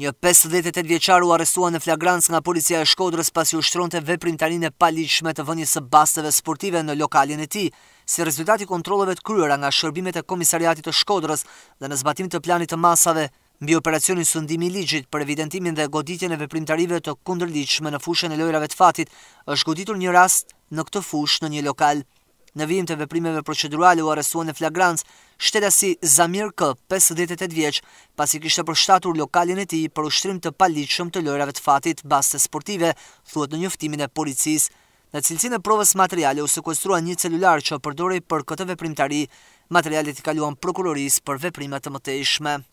Një 58 vjeqar u arestua në flagrancë nga policia e shkodrës pasi u shtronte veprim tarin e të vënjës së basteve sportive në lokalin e ti, si rezultati kontroleve të kryera nga shërbimet e komisariatit të shkodrës dhe në zbatim të planit të masave mbi operacionin sundimi ligjit për evidentimin dhe goditjen e veprimtarive të kundërligjshme në fushën e lojrave të fatit, është goditur një rast në këtë fush në një lokal. Në vijim të veprimeve procedurale u arestua në flagrancë si Zamir K, 58 vjeç, pasi kishte përshtatur lokalin e tij për ushtrim të paligjshëm të lojrave të fatit baste sportive, thuhet në njoftimin e policisë. Në cilësinë e provës materiale u sekuestrua një celular që përdori për këtë veprimtari. Materialet i kaluan prokurorisë për veprimet të mëtejshme.